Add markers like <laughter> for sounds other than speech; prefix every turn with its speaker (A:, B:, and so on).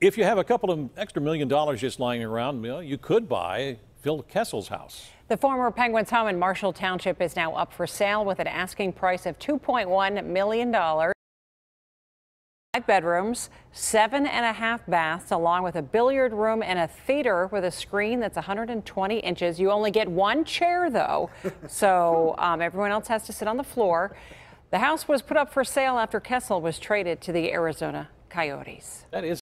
A: If you have a couple of extra million dollars just lying around, you, know, you could buy Phil Kessel's house.
B: The former Penguins home in Marshall Township is now up for sale with an asking price of $2.1 million. Five bedrooms, seven and a half baths, along with a billiard room and a theater with a screen that's 120 inches. You only get one chair, though, <laughs> so um, everyone else has to sit on the floor. The house was put up for sale after Kessel was traded to the Arizona Coyotes. That is